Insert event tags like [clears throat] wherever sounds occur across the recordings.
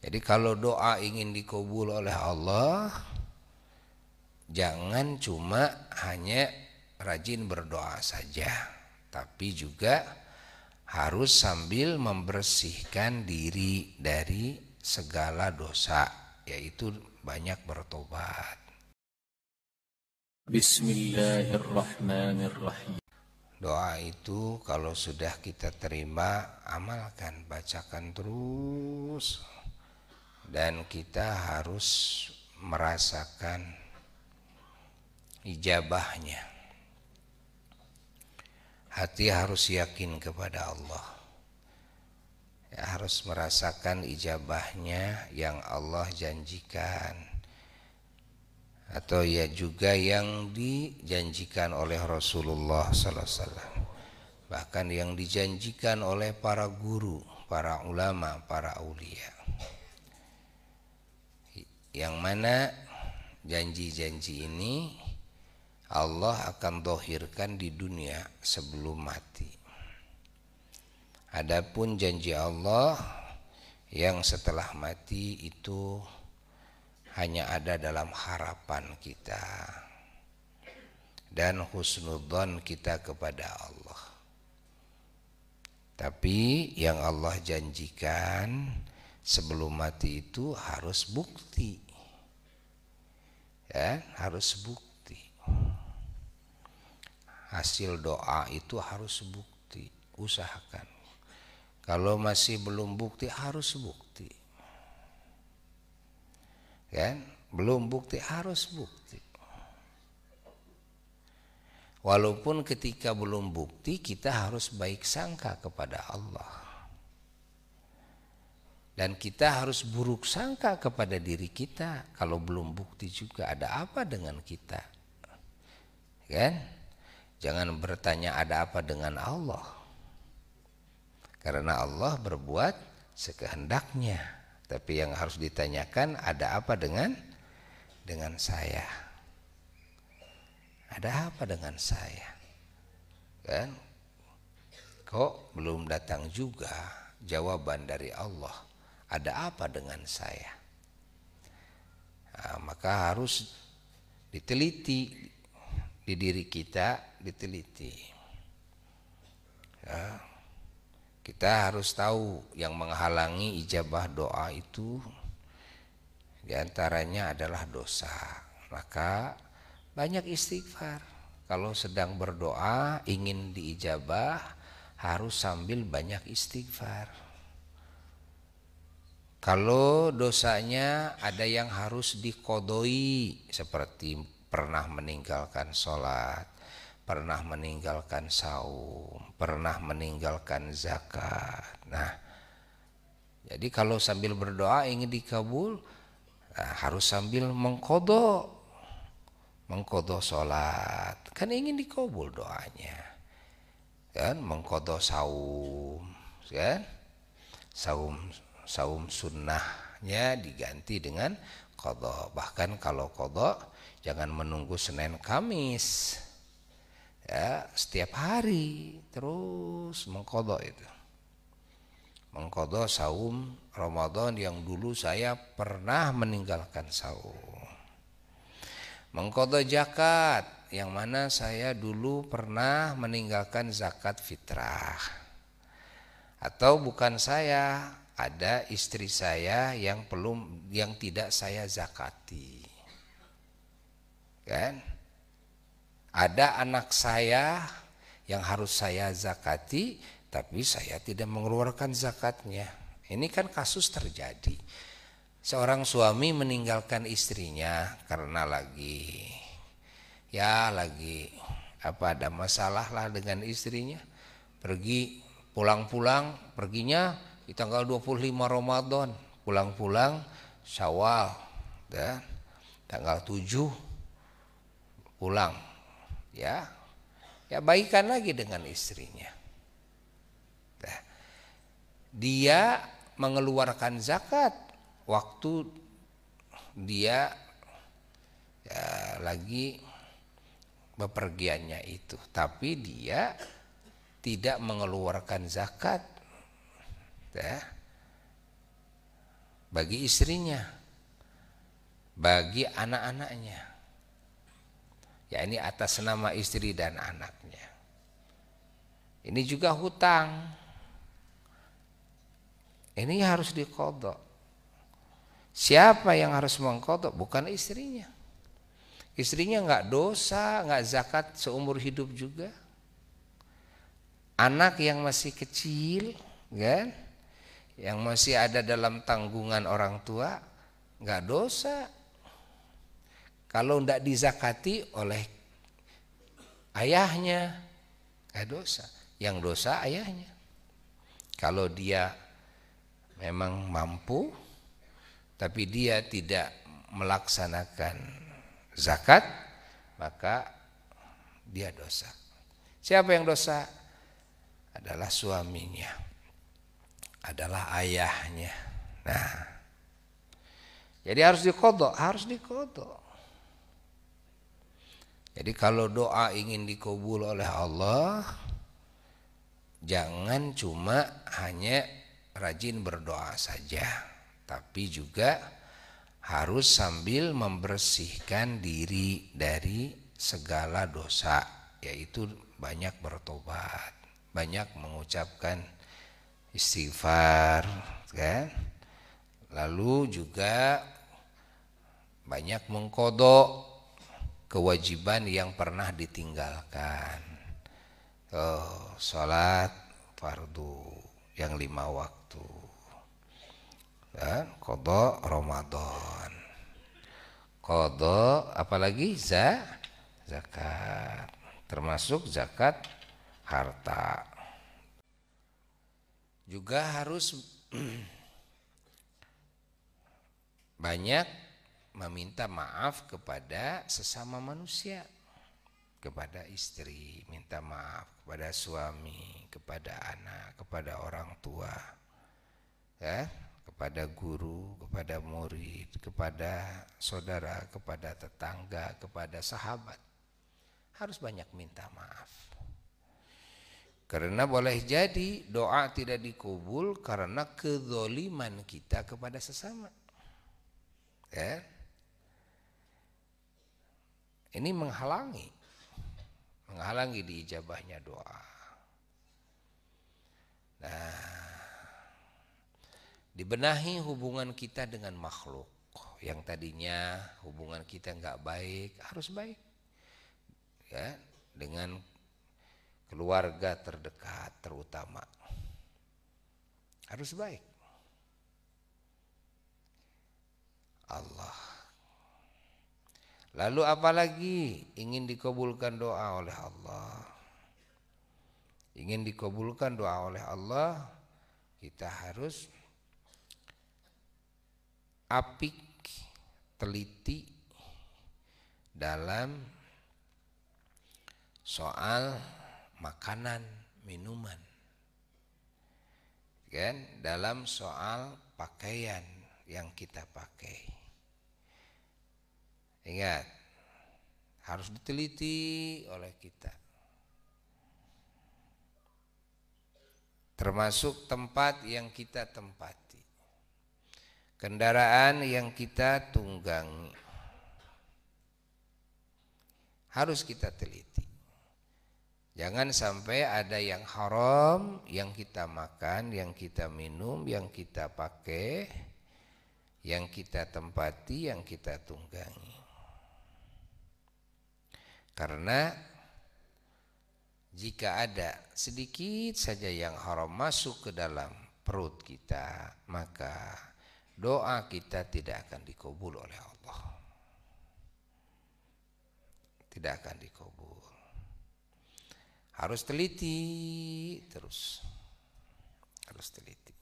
Jadi kalau doa ingin dikabul oleh Allah, jangan cuma hanya rajin berdoa saja, tapi juga harus sambil membersihkan diri dari segala dosa, yaitu banyak bertobat. Bismillahirrahmanirrahim. Doa itu kalau sudah kita terima, amalkan, bacakan terus dan kita harus merasakan ijabahnya. Hati harus yakin kepada Allah. Ya, harus merasakan ijabahnya yang Allah janjikan atau ya juga yang dijanjikan oleh Rasulullah sallallahu alaihi wasallam. Bahkan yang dijanjikan oleh para guru, para ulama, para aulia yang mana janji-janji ini Allah akan dohirkan di dunia sebelum mati. Adapun janji Allah yang setelah mati itu hanya ada dalam harapan kita dan husnudzon kita kepada Allah. Tapi yang Allah janjikan sebelum mati itu harus bukti ya harus bukti hasil doa itu harus bukti usahakan kalau masih belum bukti harus bukti kan belum bukti harus bukti walaupun ketika belum bukti kita harus baik sangka kepada Allah dan kita harus buruk sangka kepada diri kita kalau belum bukti juga ada apa dengan kita. Kan? Jangan bertanya ada apa dengan Allah. Karena Allah berbuat sekehendaknya. Tapi yang harus ditanyakan ada apa dengan dengan saya? Ada apa dengan saya? Kan? Kok belum datang juga jawaban dari Allah? ada apa dengan saya. Nah, maka harus diteliti di diri kita, diteliti. Ya. Kita harus tahu yang menghalangi ijabah doa itu diantaranya adalah dosa. Maka banyak istighfar. Kalau sedang berdoa ingin diijabah harus sambil banyak istighfar. Kalau dosanya ada yang harus dikodoi seperti pernah meninggalkan sholat, pernah meninggalkan saum, pernah meninggalkan zakat. Nah, jadi kalau sambil berdoa ingin dikabul, nah, harus sambil mengkodok, mengkodok sholat. Kan ingin dikabul doanya, kan? Mengkodok saum, kan? Saum saum sunnahnya diganti dengan kodok. Bahkan kalau kodok jangan menunggu Senin Kamis. Ya, setiap hari terus mengkodok itu. Mengkodok saum Ramadan yang dulu saya pernah meninggalkan saum. Mengkodok zakat yang mana saya dulu pernah meninggalkan zakat fitrah atau bukan saya ada istri saya yang belum yang tidak saya zakati kan ada anak saya yang harus saya zakati tapi saya tidak mengeluarkan zakatnya ini kan kasus terjadi seorang suami meninggalkan istrinya karena lagi ya lagi apa ada masalah lah dengan istrinya pergi pulang-pulang perginya di tanggal 25 Ramadan pulang-pulang Syawal ya tanggal 7 pulang ya ya baikan lagi dengan istrinya ya. dia mengeluarkan zakat waktu dia ya, lagi bepergiannya itu tapi dia tidak mengeluarkan zakat ya, bagi istrinya, bagi anak-anaknya. Ya ini atas nama istri dan anaknya. Ini juga hutang. Ini harus dikodok. Siapa yang harus mengkodok? Bukan istrinya. Istrinya nggak dosa, nggak zakat seumur hidup juga. Anak yang masih kecil, kan? yang masih ada dalam tanggungan orang tua nggak dosa kalau tidak dizakati oleh ayahnya nggak dosa yang dosa ayahnya kalau dia memang mampu tapi dia tidak melaksanakan zakat maka dia dosa siapa yang dosa adalah suaminya adalah ayahnya. Nah, jadi harus dikodok, harus dikodok. Jadi kalau doa ingin dikabul oleh Allah, jangan cuma hanya rajin berdoa saja, tapi juga harus sambil membersihkan diri dari segala dosa, yaitu banyak bertobat, banyak mengucapkan istighfar kan lalu juga banyak mengkodok kewajiban yang pernah ditinggalkan oh, sholat fardu yang lima waktu dan kodok Ramadan kodok apalagi zakat termasuk zakat harta juga harus [clears throat] banyak meminta maaf kepada sesama manusia, kepada istri, minta maaf kepada suami, kepada anak, kepada orang tua, ya, kepada guru, kepada murid, kepada saudara, kepada tetangga, kepada sahabat. Harus banyak minta maaf. Karena boleh jadi doa tidak dikubul karena kezoliman kita kepada sesama. Ya. Ini menghalangi. Menghalangi diijabahnya doa. Nah, dibenahi hubungan kita dengan makhluk. Yang tadinya hubungan kita nggak baik, harus baik. Ya, dengan keluarga terdekat terutama harus baik. Allah. Lalu apalagi ingin dikabulkan doa oleh Allah? Ingin dikabulkan doa oleh Allah, kita harus apik, teliti dalam soal makanan, minuman. Kan dalam soal pakaian yang kita pakai. Ingat, harus diteliti oleh kita. Termasuk tempat yang kita tempati. Kendaraan yang kita tunggang, Harus kita teliti. Jangan sampai ada yang haram yang kita makan, yang kita minum, yang kita pakai, yang kita tempati, yang kita tunggangi. Karena jika ada sedikit saja yang haram masuk ke dalam perut kita, maka doa kita tidak akan dikabul oleh Allah. Tidak akan dikabul. Harus teliti terus. Harus teliti.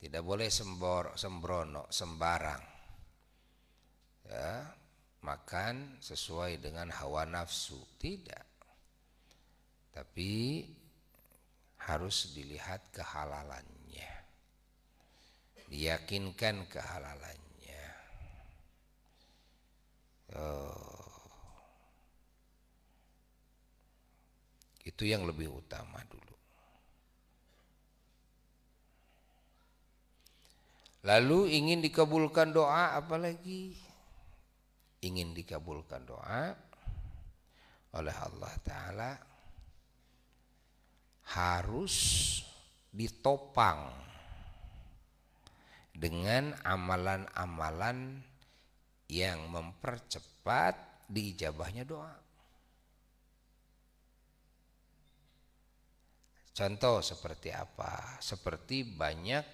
Tidak boleh sembor, sembrono, sembarang. Ya, makan sesuai dengan hawa nafsu, tidak. Tapi harus dilihat kehalalannya. Diyakinkan kehalalannya. Oh, Itu yang lebih utama dulu. Lalu ingin dikabulkan doa apalagi? Ingin dikabulkan doa oleh Allah Ta'ala harus ditopang dengan amalan-amalan yang mempercepat diijabahnya doa. Contoh seperti apa? Seperti banyak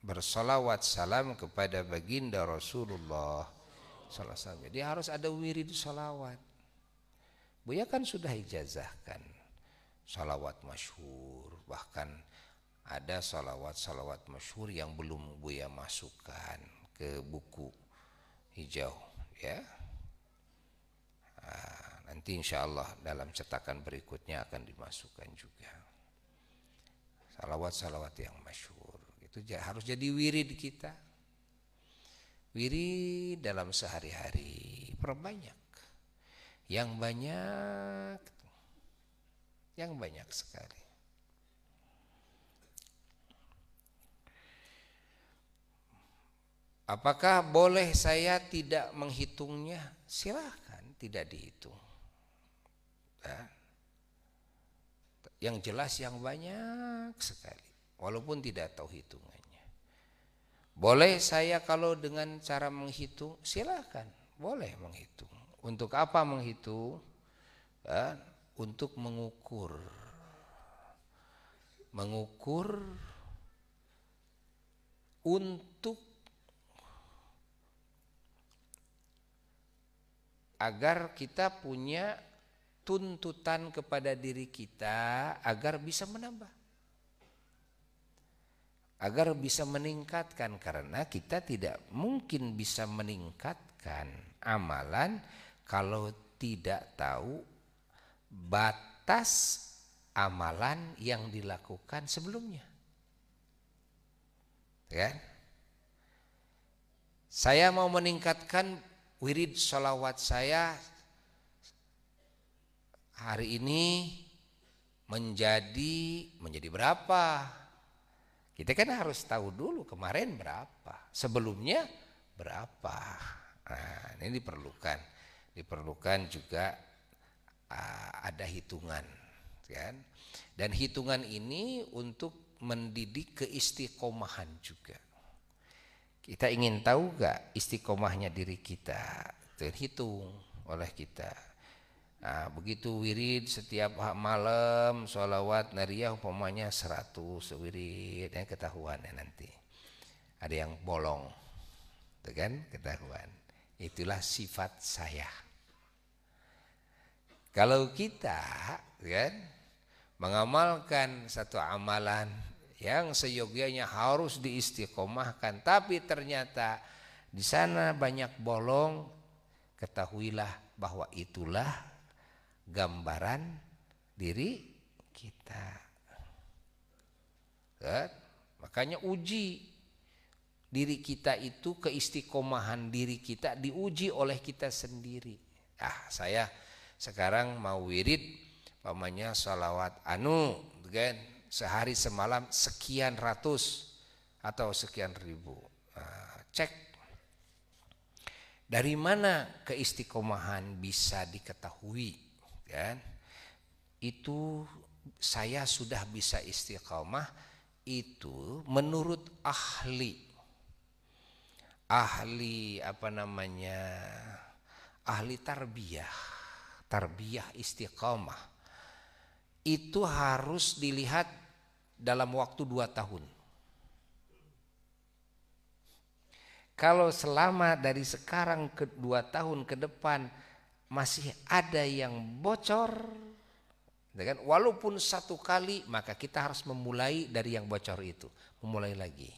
bersolawat salam kepada baginda Rasulullah Jadi harus ada wirid solawat. Buya kan sudah ijazahkan solawat masyhur, bahkan ada solawat-solawat masyhur yang belum Buya masukkan ke buku hijau, ya. Ah, nanti insya Allah dalam cetakan berikutnya akan dimasukkan juga salawat-salawat yang masyhur itu harus jadi wirid kita wirid dalam sehari-hari perbanyak yang banyak yang banyak sekali Apakah boleh saya tidak menghitungnya? Silahkan, tidak dihitung. Nah yang jelas yang banyak sekali walaupun tidak tahu hitungannya boleh saya kalau dengan cara menghitung silakan boleh menghitung untuk apa menghitung ya, untuk mengukur mengukur untuk agar kita punya tuntutan kepada diri kita agar bisa menambah. Agar bisa meningkatkan karena kita tidak mungkin bisa meningkatkan amalan kalau tidak tahu batas amalan yang dilakukan sebelumnya. Ya. Saya mau meningkatkan wirid sholawat saya hari ini menjadi menjadi berapa? Kita kan harus tahu dulu kemarin berapa, sebelumnya berapa. Nah, ini diperlukan. Diperlukan juga uh, ada hitungan, kan? Dan hitungan ini untuk mendidik keistiqomahan juga. Kita ingin tahu gak istiqomahnya diri kita? Terhitung oleh kita. Nah, begitu wirid setiap malam sholawat nariyah umpamanya seratus wirid yang ketahuan ya nanti ada yang bolong itu kan ketahuan itulah sifat saya kalau kita kan mengamalkan satu amalan yang seyogianya harus diistiqomahkan tapi ternyata di sana banyak bolong ketahuilah bahwa itulah gambaran diri kita. Kan? Makanya uji diri kita itu keistiqomahan diri kita diuji oleh kita sendiri. Ah, saya sekarang mau wirid pamannya salawat anu kan sehari semalam sekian ratus atau sekian ribu. Nah, cek dari mana keistiqomahan bisa diketahui? kan itu saya sudah bisa istiqomah itu menurut ahli ahli apa namanya ahli tarbiyah tarbiyah istiqomah itu harus dilihat dalam waktu dua tahun kalau selama dari sekarang ke dua tahun ke depan masih ada yang bocor gitu kan walaupun satu kali maka kita harus memulai dari yang bocor itu memulai lagi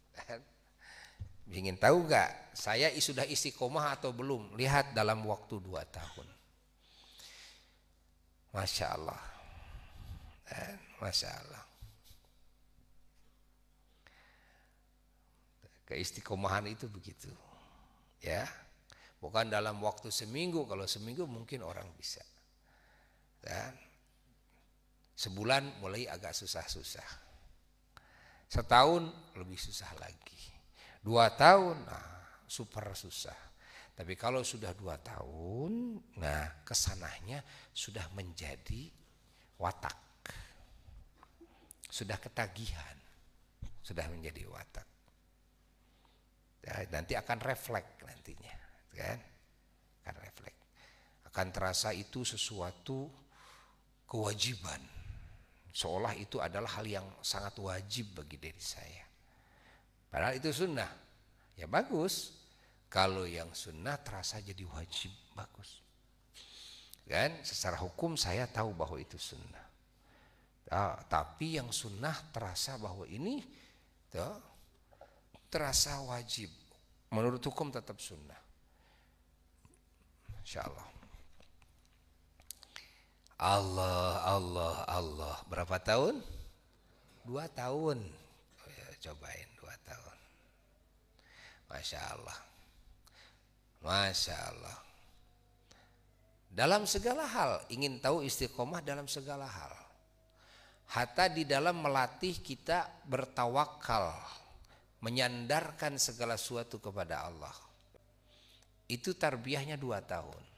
[laughs] ingin tahu gak saya sudah istiqomah atau belum lihat dalam waktu dua tahun Masya Allah eh, Masya Allah keistiqomahan itu begitu ya Bukan dalam waktu seminggu, kalau seminggu mungkin orang bisa. Dan ya. sebulan mulai agak susah-susah. Setahun lebih susah lagi. Dua tahun, nah, super susah. Tapi kalau sudah dua tahun, nah kesanahnya sudah menjadi watak. Sudah ketagihan, sudah menjadi watak. Ya, nanti akan refleks nantinya kan? Akan refleks. Akan terasa itu sesuatu kewajiban. Seolah itu adalah hal yang sangat wajib bagi diri saya. Padahal itu sunnah. Ya bagus. Kalau yang sunnah terasa jadi wajib, bagus. Kan? Secara hukum saya tahu bahwa itu sunnah. Ah, tapi yang sunnah terasa bahwa ini tuh, terasa wajib. Menurut hukum tetap sunnah insyaallah Allah Allah Allah berapa tahun dua tahun oh ya, cobain dua tahun Masya Allah Masya Allah dalam segala hal ingin tahu istiqomah dalam segala hal hatta di dalam melatih kita bertawakal menyandarkan segala sesuatu kepada Allah itu tarbiyahnya dua tahun.